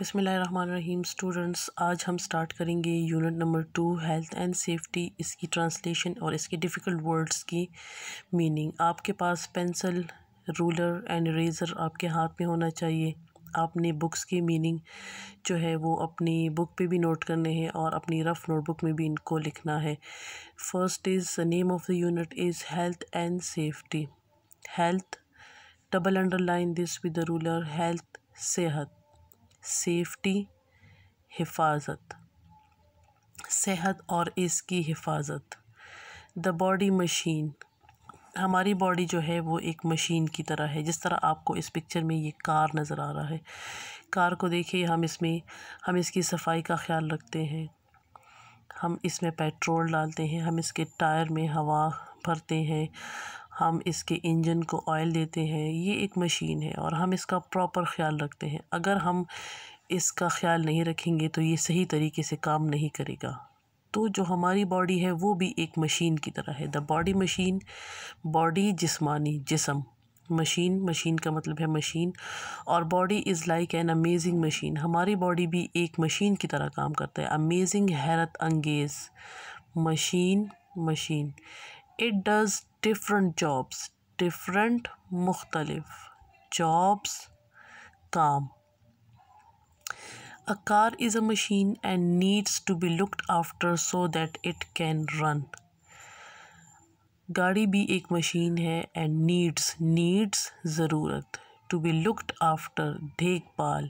बसमीम स्टूडेंट्स आज हम स्टार्ट करेंगे unit number two health and safety इसकी ट्रांसलेशन और इसके डिफ़िकल्ट वर्ड्स की मीनिंग आपके पास पेंसिल रूलर एंड रेज़र आपके हाथ में होना चाहिए आपने बुक्स की मीनिंग जो है वो अपनी बुक पे भी नोट करने हैं और अपनी रफ़ नोटबुक में भी इनको लिखना है first is name of the unit is health and safety health double underline this with the ruler health सेहत सेफ्टी हिफाजत सेहत और इसकी हिफाजत द बॉडी मशीन हमारी बॉडी जो है वो एक मशीन की तरह है जिस तरह आपको इस पिक्चर में ये कार नज़र आ रहा है कार को देखिए हम इसमें हम इसकी सफाई का ख्याल रखते हैं हम इसमें पेट्रोल डालते हैं हम इसके टायर में हवा भरते हैं हम इसके इंजन को ऑयल देते हैं ये एक मशीन है और हम इसका प्रॉपर ख्याल रखते हैं अगर हम इसका ख्याल नहीं रखेंगे तो ये सही तरीके से काम नहीं करेगा तो जो हमारी बॉडी है वो भी एक मशीन की तरह है द बॉडी मशीन बॉडी जिस्मानी जिसम मशीन मशीन का मतलब है मशीन और body is like an amazing machine हमारी बॉडी भी एक मशीन की तरह काम करता है अमेजिंग हैरत अंगेज़ machine machine it does different jobs different مختلف jobs کام a car is a machine and needs to be looked after so that it can run گاڑی بھی ایک مشین ہے and needs needs ضرورت to be looked after دیکھ پال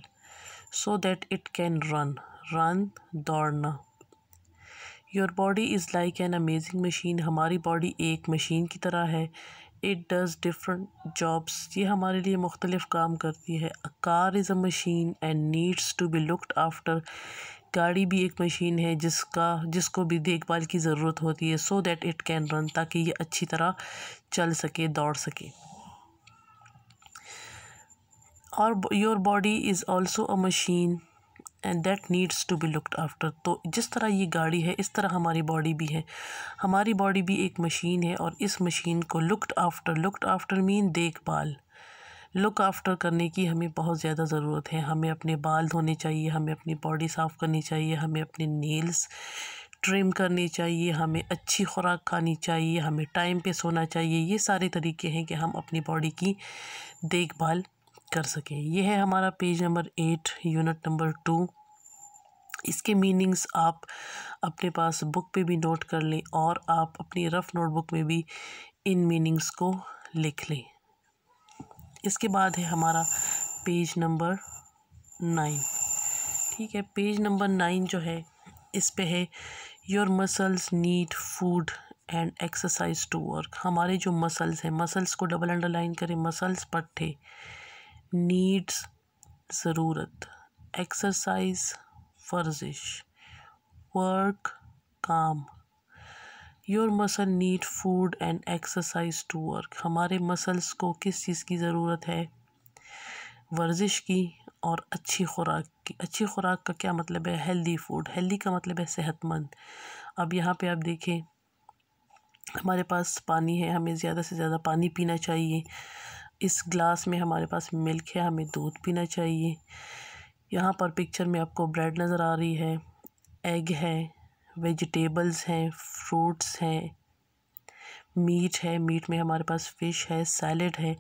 so that it can run run دورنا your body is like an amazing machine हमारी body एक मशीन की तरह है इट डज़ डिफरेंट जॉब्स ये हमारे लिए मुख्तलिफ़ काम करती है a car is a machine and needs to be looked after गाड़ी भी एक मशीन है जिसका जिसको भी देखभाल की ज़रूरत होती है so that it can run ताकि ये अच्छी तरह चल सके दौड़ सके और your body is also a machine and that needs to be looked after तो जिस तरह ये गाड़ी है इस तरह हमारी बॉडी भी है हमारी बॉडी भी एक मशीन है और इस मशीन को looked after looked after mean देखभाल लुक आफ्टर करने की हमें बहुत ज़्यादा ज़रूरत है हमें अपने बाल धोने चाहिए हमें अपनी बॉडी साफ़ करनी चाहिए हमें अपने नेल्स ट्रिम करनी चाहिए हमें अच्छी खुराक खानी चाहिए हमें टाइम पे सोना चाहिए ये सारे तरीके हैं कि हम अपनी बॉडी की देखभाल कर सके ये है हमारा page number eight unit number two इसके मीनिंग्स आप अपने पास बुक पे भी नोट कर लें और आप अपनी रफ़ नोटबुक में भी इन मीनिंग्स को लिख लें इसके बाद है हमारा पेज नंबर नाइन ठीक है पेज नंबर नाइन जो है इस पे है your muscles need food and exercise to work हमारे जो मसल्स हैं मसल्स को डबल अंडरलाइन करें मसल्स पट्टे नीड्स ज़रूरत एक्सरसाइज वर्जिश वर्क काम your muscle need food and exercise to work हमारे मसल्स को किस चीज़ की ज़रूरत है वर्जिश की और अच्छी खुराक की अच्छी खुराक का क्या मतलब है हेल्दी फूड हेल्दी का मतलब है सेहतमंद अब यहाँ पे आप देखें हमारे पास पानी है हमें ज़्यादा से ज़्यादा पानी पीना चाहिए इस ग्लास में हमारे पास मिल्क है हमें दूध पीना चाहिए यहाँ पर पिक्चर में आपको ब्रेड नज़र आ रही है एग है वेजिटेबल्स हैं फ्रूट्स हैं मीट है मीट में हमारे पास फ़िश है सैलड है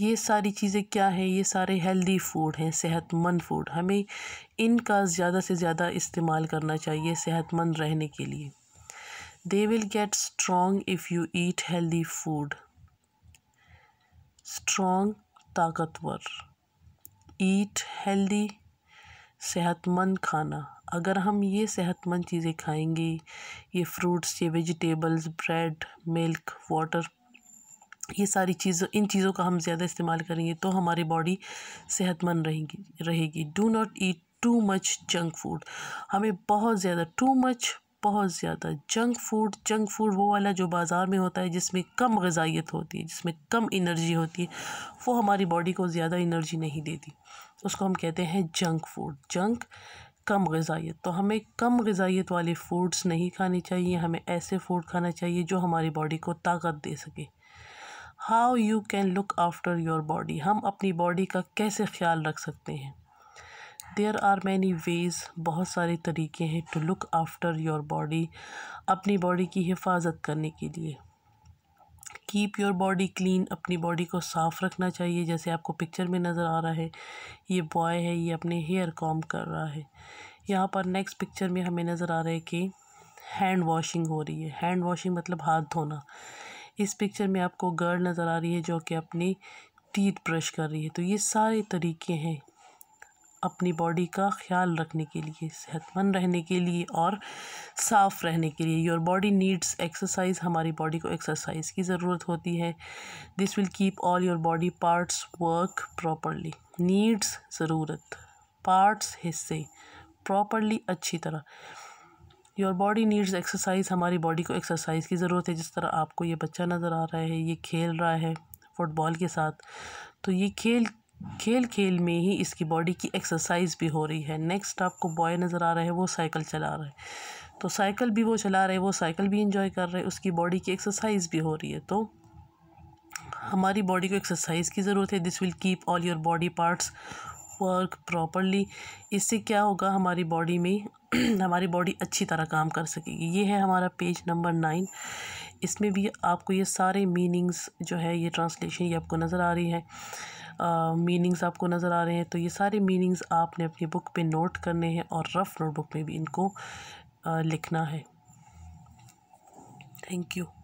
ये सारी चीज़ें क्या हैं ये सारे हेल्दी फूड हैं सेहतमंद फूड हमें इनका ज़्यादा से ज़्यादा इस्तेमाल करना चाहिए सेहतमंद रहने के लिए they will get strong if you eat healthy food strong ताकतवर ईट हेल्दी सेहतमंद खाना अगर हम ये सेहतमंद चीज़ें खाएंगे ये फ्रूट्स ये वेजिटेबल्स ब्रेड मिल्क वाटर ये सारी चीज़ों इन चीज़ों का हम ज़्यादा इस्तेमाल करेंगे तो हमारी बॉडी सेहतमंद रहेगी रहेगी do not eat too much junk food हमें बहुत ज़्यादा टू मच बहुत ज़्यादा जंक फूड जंक फूड वो वाला जो बाज़ार में होता है जिसमें कम गजाइत होती है जिसमें कम इनर्जी होती है वो हमारी बॉडी को ज़्यादा इनर्जी नहीं देती उसको हम कहते हैं जंक फूड जंक कम गजाइत तो हमें कम गजाइत वाले फूड्स नहीं खाने चाहिए हमें ऐसे फूड खाना चाहिए जो हमारी बॉडी को ताकत दे सके how you can look after your body हम अपनी बॉडी का कैसे ख्याल रख सकते हैं देयर आर मैनी वेज़ बहुत सारे तरीके हैं to look after your body अपनी बॉडी की हिफाजत करने के लिए कीप योर बॉडी क्लीन अपनी बॉडी को साफ़ रखना चाहिए जैसे आपको पिक्चर में नज़र आ रहा है ये बॉय है ये अपने हेयर कॉम कर रहा है यहाँ पर नेक्स्ट पिक्चर में हमें नज़र आ रहा है कि हैंड वॉशिंग हो रही है हैंड वॉशिंग मतलब हाथ धोना इस पिक्चर में आपको गर्ल नज़र आ रही है जो कि अपनी टीथ ब्रश कर रही है तो ये सारे तरीके हैं अपनी बॉडी का ख्याल रखने के लिए सेहतमंद रहने के लिए और साफ़ रहने के लिए योर बॉडी नीड्स एक्सरसाइज हमारी बॉडी को एक्सरसाइज की ज़रूरत होती है this will keep all your body parts work properly needs ज़रूरत पार्ट्स हिस्से प्रॉपरली अच्छी तरह योर बॉडी नीड्स एक्सरसाइज हमारी बॉडी को एक्सरसाइज की ज़रूरत है जिस तरह आपको ये बच्चा नज़र आ रहा है ये खेल रहा है फुटबॉल के साथ तो ये खेल खेल खेल में ही इसकी बॉडी की एक्सरसाइज भी हो रही है नेक्स्ट आपको बॉय नज़र आ रहा है वो साइकिल चला रहा है तो साइकिल भी वो चला रहे वो साइकिल भी इंजॉय कर रहे हैं उसकी बॉडी की एक्सरसाइज भी हो रही है तो हमारी बॉडी को एक्सरसाइज की ज़रूरत है this will keep all your body parts work properly इससे क्या होगा हमारी बॉडी में हमारी बॉडी अच्छी तरह काम कर सकेगी ये है हमारा पेज नंबर नाइन इसमें भी आपको ये सारे मीनिंग्स जो है ये ट्रांसलेशन ये आपको नज़र आ रही है मीनिंग्स uh, आपको नज़र आ रहे हैं तो ये सारे मीनिंग्स आपने अपनी बुक पे नोट करने हैं और रफ़ नोटबुक में भी इनको uh, लिखना है थैंक यू